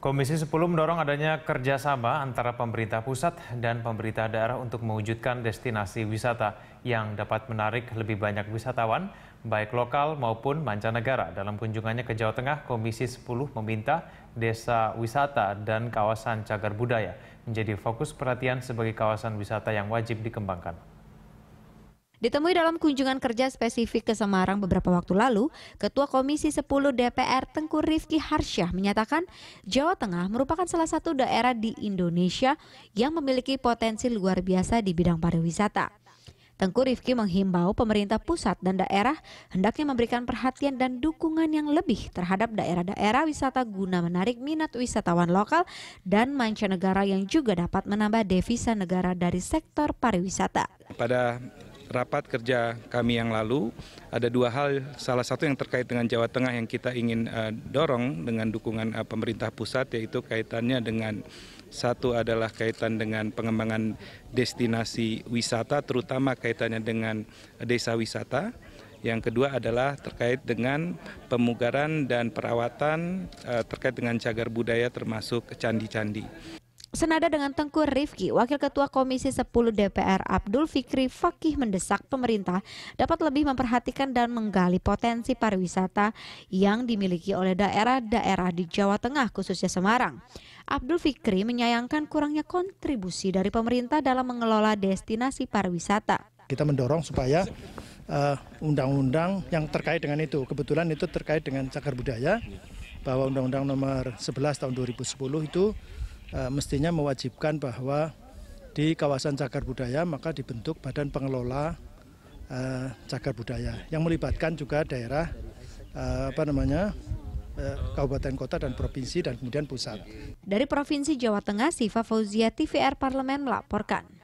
Komisi 10 mendorong adanya kerjasama antara pemerintah pusat dan pemerintah daerah untuk mewujudkan destinasi wisata yang dapat menarik lebih banyak wisatawan, baik lokal maupun mancanegara. Dalam kunjungannya ke Jawa Tengah, Komisi 10 meminta desa wisata dan kawasan cagar budaya menjadi fokus perhatian sebagai kawasan wisata yang wajib dikembangkan. Ditemui dalam kunjungan kerja spesifik ke Semarang beberapa waktu lalu, Ketua Komisi 10 DPR Tengku Rifki Harsyah menyatakan Jawa Tengah merupakan salah satu daerah di Indonesia yang memiliki potensi luar biasa di bidang pariwisata. Tengku Rifki menghimbau pemerintah pusat dan daerah hendaknya memberikan perhatian dan dukungan yang lebih terhadap daerah-daerah wisata guna menarik minat wisatawan lokal dan mancanegara yang juga dapat menambah devisa negara dari sektor pariwisata. Pada rapat kerja kami yang lalu, ada dua hal, salah satu yang terkait dengan Jawa Tengah yang kita ingin uh, dorong dengan dukungan uh, pemerintah pusat yaitu kaitannya dengan satu adalah kaitan dengan pengembangan destinasi wisata terutama kaitannya dengan desa wisata. Yang kedua adalah terkait dengan pemugaran dan perawatan uh, terkait dengan cagar budaya termasuk candi-candi. Senada dengan Tengku Rifki, Wakil Ketua Komisi 10 DPR Abdul Fikri Fakih mendesak pemerintah dapat lebih memperhatikan dan menggali potensi pariwisata yang dimiliki oleh daerah-daerah di Jawa Tengah khususnya Semarang. Abdul Fikri menyayangkan kurangnya kontribusi dari pemerintah dalam mengelola destinasi pariwisata. Kita mendorong supaya eh, undang-undang uh, yang terkait dengan itu, kebetulan itu terkait dengan cagar budaya, bahwa Undang-Undang Nomor 11 Tahun 2010 itu Eh, mestinya mewajibkan bahwa di kawasan cagar budaya maka dibentuk badan pengelola eh, cagar budaya yang melibatkan juga daerah eh, apa namanya kabupaten kota dan provinsi dan kemudian pusat. Dari Provinsi Jawa Tengah, Siva Fauzia TVR Parlemen melaporkan.